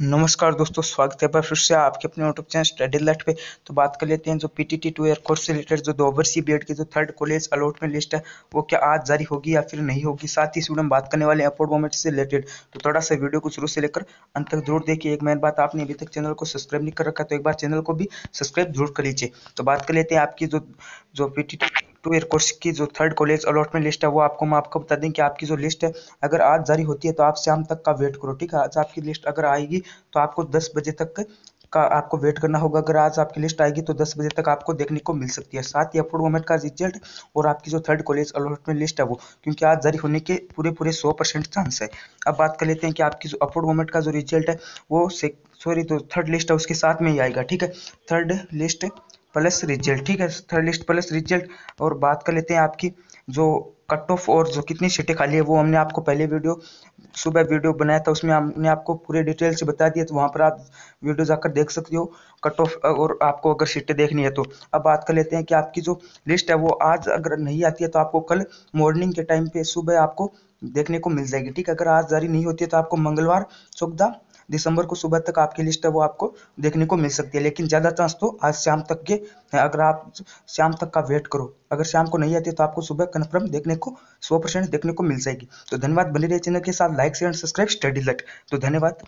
नमस्कार दोस्तों स्वागत है फिर से आपके अपने यूट्यूब चैनल स्टडी लेट पे तो बात कर लेते हैं जो P T T two year course से रिलेटेड जो दो ओवर सी बी की जो थर्ड कॉलेज अलॉटमेंट लिस्ट है वो क्या आज जारी होगी या फिर नहीं होगी साथ ही स्टूडेंट बात करने वाले अपोर्ट मोमेंट से रिलेटेड तो थोड़ा सा वीडियो को शुरू से लेकर अंत तक जरूर देखिए एक मेन बात आपने अभी तक चैनल को सब्सक्राइब नहीं कर रखा तो एक बार चैनल को भी सब्सक्राइब जरूर कर लीजिए तो बात कर लेते हैं आपकी जो जो P T T two year course की जो थर्ड कॉलेज अलॉटमेंट लिस्ट है वो आपको मैं आपको बता दें कि आपकी जो लिस्ट है अगर आज जारी होती है तो आप शाम तक का वेट करो ठीक है आज आपकी लिस्ट अगर आएगी तो आपको दस बजे तक का आपको वेट करना होगा अगर आज आपकी लिस्ट आएगी तो दस बजे तक आपको देखने को मिल सकती है साथ ही अप्रूव मोमेंट का रिजल्ट और आपकी जो थर्ड कॉलेज अलॉटमेंट लिस्ट है वो क्योंकि आज जारी होने के पूरे पूरे सौ परसेंट चांस है अब बात कर लेते हैं कि आपकी जो अप्रूव मोमेंट का जो रिजल्ट है वो सॉरी तो थर्ड लिस्ट है उसके साथ में ही आएगा ठीक है थर्ड लिस्ट प्लस रिजल्ट ठीक है थर्ड लिस्ट प्लस रिजल्ट और बात कर लेते हैं आपकी जो कट ऑफ और जो कितनी सीटें खाली है वो हमने आपको पहले वीडियो सुबह वीडियो बनाया था उसमें हमने आपको पूरे डिटेल से बता दिया तो वहाँ पर आप वीडियो जाकर देख सकते हो कट ऑफ और आपको अगर सीटें देखनी है तो अब बात कर लेते हैं कि आपकी जो लिस्ट है वो आज अगर नहीं आती है तो आपको कल मॉर्निंग के टाइम पे सुबह आपको देखने को मिल जाएगी ठीक है अगर आज जारी नहीं होती है तो आपको मंगलवार चौदह दिसंबर को सुबह तक आपकी लिस्ट है वो आपको देखने को मिल सकती है लेकिन ज़्यादा चांस तो आज शाम तक के है अगर आप शाम तक का वेट करो अगर शाम को नहीं आती तो आपको सुबह कन्फर्म देखने को सौ परसेंट देखने को मिल जाएगी तो धन्यवाद बने रहिए चैनल के साथ लाइक शेयर सब्सक्राइब स्टडी लट तो धन्यवाद